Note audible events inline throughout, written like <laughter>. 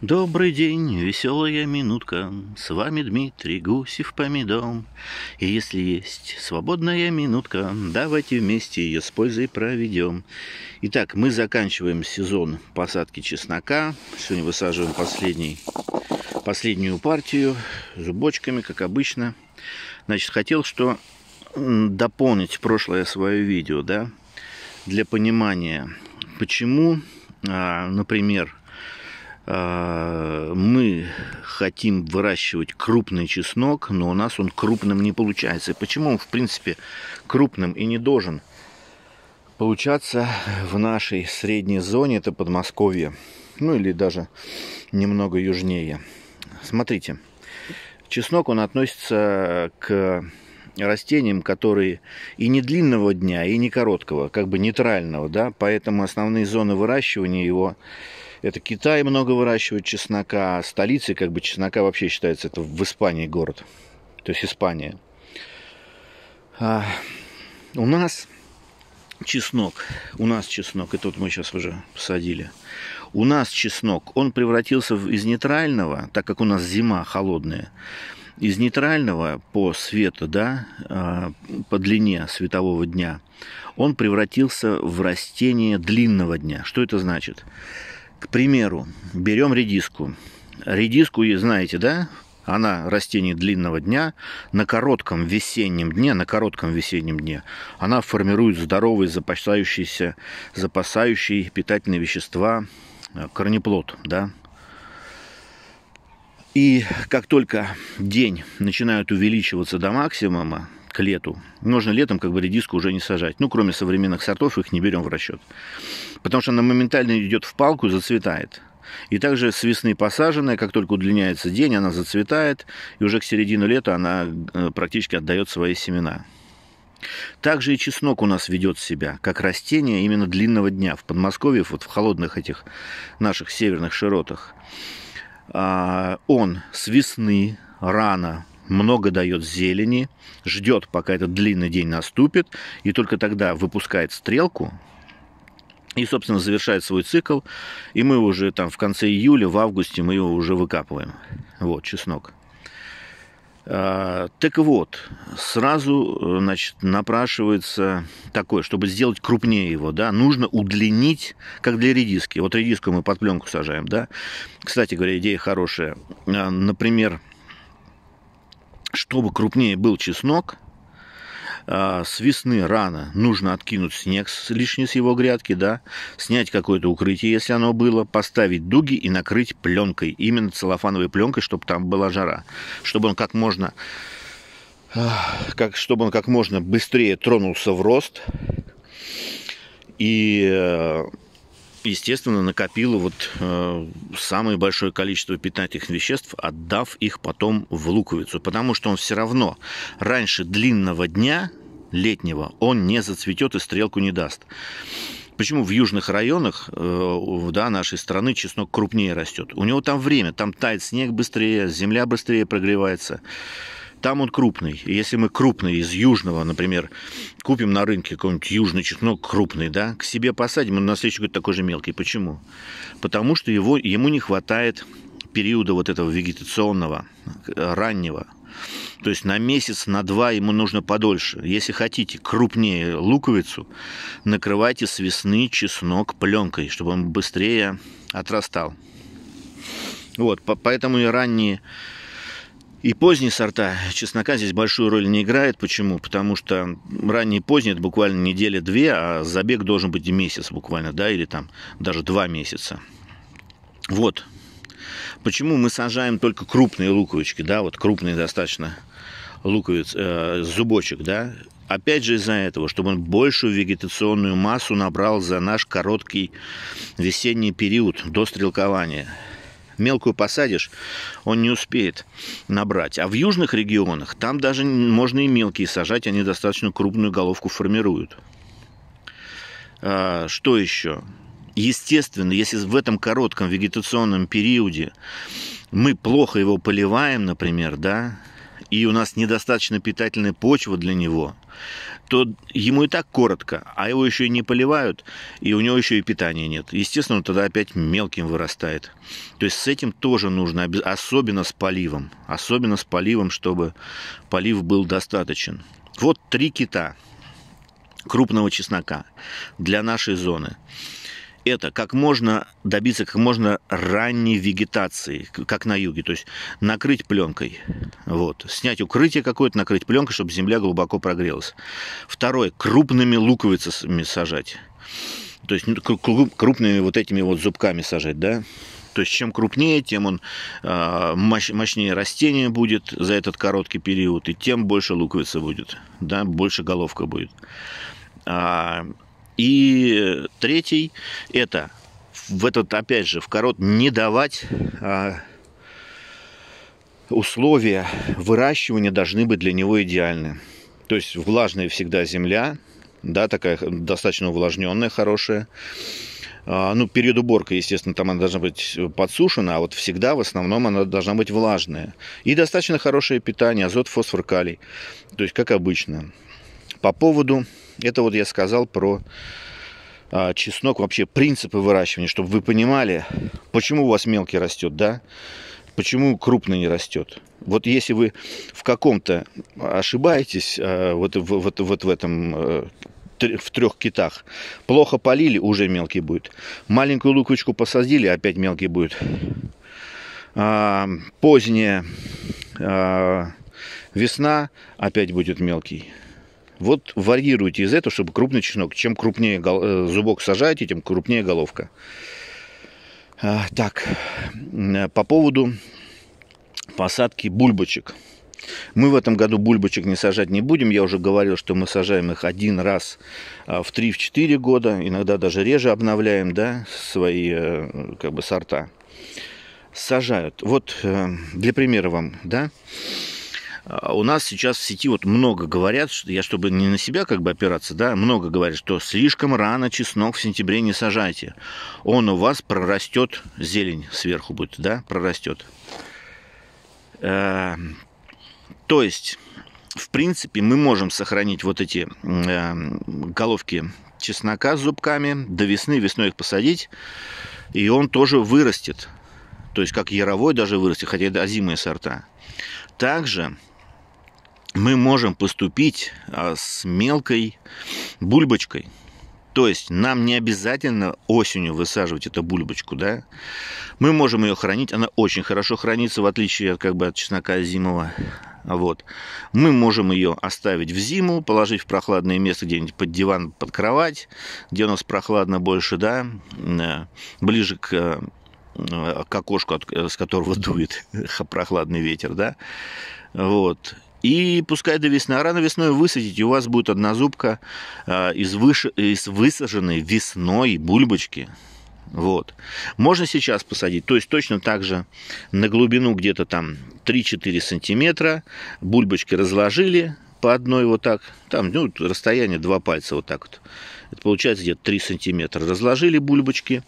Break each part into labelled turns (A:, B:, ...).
A: Добрый день, веселая минутка, с вами Дмитрий Гусев Помидом. И если есть свободная минутка, давайте вместе ее с пользой проведем. Итак, мы заканчиваем сезон посадки чеснока. Сегодня высаживаем последний, последнюю партию зубочками, как обычно. Значит, хотел что дополнить прошлое свое видео, да, для понимания, почему, а, например, Э, мы хотим выращивать крупный чеснок, но у нас он крупным не получается. И почему он, в принципе, крупным и не должен получаться в нашей средней зоне, это Подмосковье, ну или даже немного южнее. Смотрите, чеснок, он относится к растениям, которые и не длинного дня, и не короткого, как бы нейтрального, да, поэтому основные зоны выращивания его – это Китай много выращивает чеснока. А столицей как бы чеснока вообще считается это в Испании город. То есть Испания. А у нас чеснок. У нас чеснок. И тут мы сейчас уже посадили. У нас чеснок. Он превратился из нейтрального, так как у нас зима холодная, из нейтрального по свету, да, а, по длине светового дня, он превратился в растение длинного дня. Что это значит? К примеру, берем редиску. Редиску, знаете, да, она растение длинного дня, на коротком весеннем дне, на коротком весеннем дне, она формирует здоровый, запасающийся, запасающий питательные вещества э, корнеплод, да. И как только день начинает увеличиваться до максимума, к лету. Можно летом как бы редиску уже не сажать. Ну, кроме современных сортов, их не берем в расчет. Потому что она моментально идет в палку и зацветает. И также с весны посаженная, как только удлиняется день, она зацветает, и уже к середине лета она э, практически отдает свои семена. Также и чеснок у нас ведет себя, как растение именно длинного дня. В Подмосковье, вот в холодных этих наших северных широтах, а, он с весны рано много дает зелени, ждет, пока этот длинный день наступит, и только тогда выпускает стрелку, и, собственно, завершает свой цикл, и мы уже там в конце июля, в августе мы его уже выкапываем. Вот, чеснок. А, так вот, сразу э, значит, напрашивается такое, чтобы сделать крупнее его, да, нужно удлинить, как для редиски. Вот редиску мы под пленку сажаем, да. Кстати говоря, идея хорошая. А, например, чтобы крупнее был чеснок, а, с весны рано нужно откинуть снег лишний с его грядки, да, снять какое-то укрытие, если оно было, поставить дуги и накрыть пленкой, именно целлофановой пленкой, чтобы там была жара, чтобы он как можно, а, как, чтобы он как можно быстрее тронулся в рост и э, естественно, накопила вот э, самое большое количество питательных веществ, отдав их потом в луковицу, потому что он все равно раньше длинного дня летнего он не зацветет и стрелку не даст. Почему в южных районах э, да, нашей страны чеснок крупнее растет? У него там время, там тает снег быстрее, земля быстрее прогревается там он крупный. И если мы крупный из южного, например, купим на рынке какой-нибудь южный чеснок ну, крупный, да, к себе посадим, он на следующий год такой же мелкий. Почему? Потому что его, ему не хватает периода вот этого вегетационного, раннего. То есть на месяц, на два ему нужно подольше. Если хотите крупнее луковицу, накрывайте с весны чеснок пленкой, чтобы он быстрее отрастал. Вот, поэтому и ранние и поздние сорта чеснока здесь большую роль не играет. Почему? Потому что ранние и поздние это буквально неделя-две, а забег должен быть месяц буквально, да, или там даже два месяца. Вот. Почему мы сажаем только крупные луковички, да, вот крупные достаточно луковиц, э, зубочек, да, Опять же из-за этого, чтобы он большую вегетационную массу набрал за наш короткий весенний период до стрелкования мелкую посадишь, он не успеет набрать. А в южных регионах там даже можно и мелкие сажать, они достаточно крупную головку формируют. А, что еще? Естественно, если в этом коротком вегетационном периоде мы плохо его поливаем, например, да, и у нас недостаточно питательная почва для него, то ему и так коротко, а его еще и не поливают, и у него еще и питания нет. Естественно, он тогда опять мелким вырастает. То есть с этим тоже нужно, особенно с поливом, особенно с поливом, чтобы полив был достаточен. Вот три кита крупного чеснока для нашей зоны это как можно добиться как можно ранней вегетации, как на юге, то есть накрыть пленкой, вот, снять укрытие какое-то, накрыть пленкой, чтобы земля глубоко прогрелась. Второе, крупными луковицами сажать, то есть ну, крупными вот этими вот зубками сажать, да, то есть чем крупнее, тем он э, мощнее растение будет за этот короткий период, и тем больше луковицы будет, да, больше головка будет. А, и третий – это в этот, опять же, в корот не давать а, условия выращивания должны быть для него идеальны. То есть влажная всегда земля, да, такая достаточно увлажненная, хорошая. А, ну, период уборка, естественно, там она должна быть подсушена, а вот всегда в основном она должна быть влажная. И достаточно хорошее питание, азот, фосфор, калий. То есть, как обычно. По поводу, это вот я сказал про а, чеснок, вообще принципы выращивания, чтобы вы понимали, почему у вас мелкий растет, да? Почему крупный не растет? Вот если вы в каком-то ошибаетесь, а, вот, вот, вот в этом э, в трех китах. Плохо полили, уже мелкий будет. Маленькую луковичку посадили, опять мелкий будет. А, поздняя а, весна, опять будет мелкий. Вот варьируйте из этого, чтобы крупный чеснок. Чем крупнее э, зубок сажаете, тем крупнее головка. А, так, э, по поводу посадки бульбочек. Мы в этом году бульбочек не сажать не будем. Я уже говорил, что мы сажаем их один раз а, в 3-4 года. Иногда даже реже обновляем да, свои э, как бы, сорта. Сажают. Вот для примера вам, да, а, у нас сейчас в сети вот много говорят, что я чтобы не на себя как бы опираться, да, много говорят, что слишком рано чеснок в сентябре не сажайте. Он у вас прорастет, зелень сверху будет, да, прорастет. Э, то есть, в принципе, мы можем сохранить вот эти э, головки чеснока с зубками до весны, весной их посадить, и он тоже вырастет. То есть, как яровой даже вырастет, хотя это озимые сорта. Также мы можем поступить а, с мелкой бульбочкой. То есть нам не обязательно осенью высаживать эту бульбочку, да? Мы можем ее хранить, она очень хорошо хранится, в отличие как бы, от чеснока зимового, Вот. Мы можем ее оставить в зиму, положить в прохладное место где-нибудь под диван, под кровать, где у нас прохладно больше, да, э, ближе к э, Э, к окошку, э, с которого <laughs> дует прохладный ветер, да, вот. И пускай до весны, а рано весной высадить, и у вас будет однозубка э, из, выше, из высаженной весной бульбочки. Вот. Можно сейчас посадить, то есть точно так же на глубину где-то там 3-4 сантиметра бульбочки разложили, по одной вот так, там, ну, расстояние два пальца вот так вот. Это получается где-то 3 сантиметра. Разложили бульбочки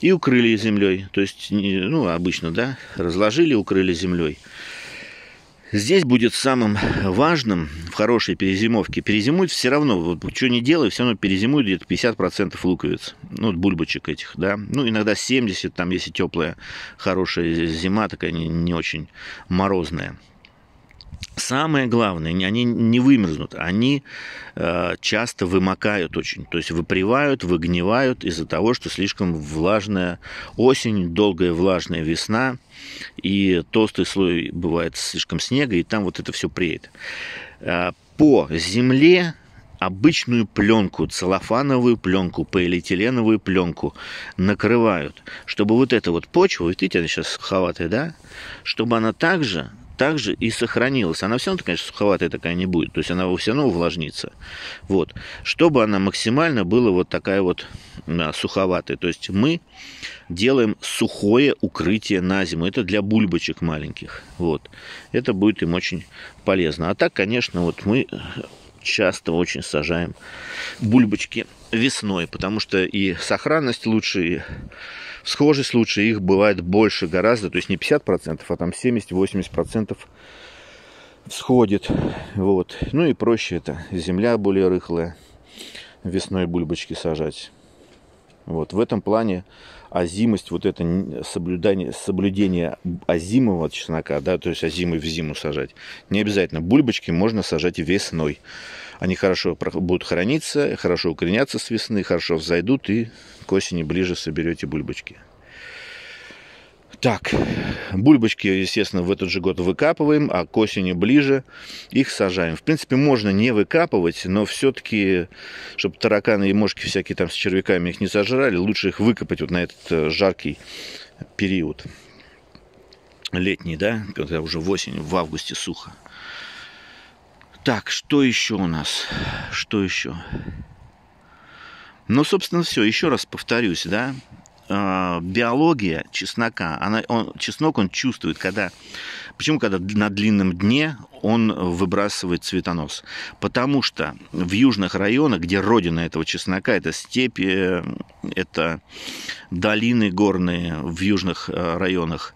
A: и укрыли землей. То есть, ну, обычно, да, разложили, укрыли землей. Здесь будет самым важным в хорошей перезимовке. Перезимуют все равно, вот, что не делай, все равно перезимуют где-то 50% луковиц. Ну, вот бульбочек этих, да. Ну, иногда 70, там, если теплая, хорошая зима, такая не, не очень морозная. Самое главное, они не вымерзнут, они э, часто вымокают очень, то есть выпривают, выгнивают из-за того, что слишком влажная осень, долгая влажная весна, и толстый слой бывает слишком снега, и там вот это все преет. Э, по земле обычную пленку, целлофановую пленку, полиэтиленовую пленку накрывают, чтобы вот эта вот почва, видите, она сейчас суховатая, да, чтобы она также также и сохранилась. Она все равно, конечно, суховатая такая не будет, то есть она все равно увлажнится. Вот. Чтобы она максимально была вот такая вот суховатая. То есть мы делаем сухое укрытие на зиму. Это для бульбочек маленьких. Вот. Это будет им очень полезно. А так, конечно, вот мы э, часто очень сажаем бульбочки весной, потому что и сохранность лучше, и схожесть лучше, их бывает больше гораздо, то есть не 50%, а там 70-80% всходит. Вот. Ну и проще это, земля более рыхлая, весной бульбочки сажать. Вот, в этом плане озимость, вот это соблюдание, соблюдение озимого чеснока, да, то есть озимый в зиму сажать, не обязательно. Бульбочки можно сажать весной. Они хорошо будут храниться, хорошо укореняться с весны, хорошо взойдут и к осени ближе соберете бульбочки. Так, бульбочки, естественно, в этот же год выкапываем, а к осени ближе их сажаем. В принципе, можно не выкапывать, но все-таки, чтобы тараканы и мошки всякие там с червяками их не сожрали, лучше их выкопать вот на этот э, жаркий период. Летний, да, когда уже в осень, в августе сухо. Так, что еще у нас? Что еще? Ну, собственно, все. Еще раз повторюсь, да, Э, биология чеснока, она, он, чеснок он чувствует, когда, почему когда на длинном дне он выбрасывает цветонос? Потому что в южных районах, где родина этого чеснока, это степи, э, это долины горные в южных э, районах,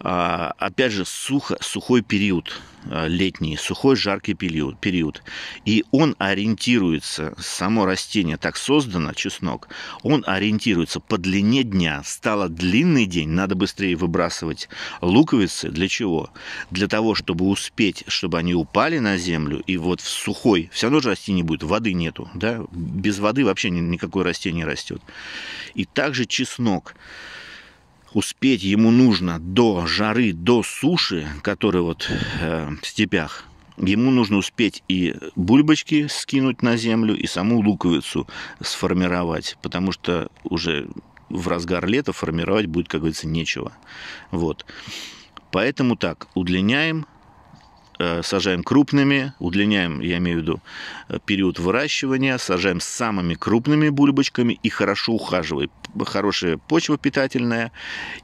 A: а, опять же, сухо, сухой период а, летний, сухой жаркий период, период. И он ориентируется, само растение так создано, чеснок, он ориентируется по длине дня. Стало длинный день, надо быстрее выбрасывать луковицы. Для чего? Для того, чтобы успеть, чтобы они упали на землю, и вот в сухой, все равно же растений будет, воды нету, да? Без воды вообще никакое растение растет. И также чеснок успеть ему нужно до жары, до суши, который вот э, в степях, ему нужно успеть и бульбочки скинуть на землю, и саму луковицу сформировать, потому что уже в разгар лета формировать будет, как говорится, нечего. Вот. Поэтому так, удлиняем, Э, сажаем крупными, удлиняем, я имею в виду, э, период выращивания, сажаем самыми крупными бульбочками и хорошо ухаживаем. Хорошая почва питательная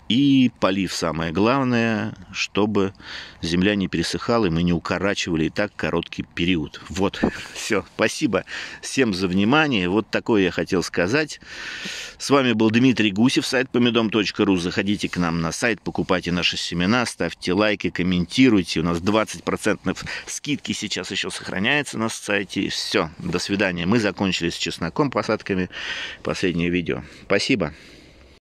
A: и полив самое главное, чтобы земля не пересыхала и мы не укорачивали и так короткий период. Вот, <laughs> все. Спасибо всем за внимание. Вот такое я хотел сказать. С вами был Дмитрий Гусев, сайт помидом.ру. Заходите к нам на сайт, покупайте наши семена, ставьте лайки, комментируйте. У нас 20% 10% скидки сейчас еще сохраняется на сайте. Все, до свидания. Мы закончили с чесноком, посадками. Последнее видео. Спасибо.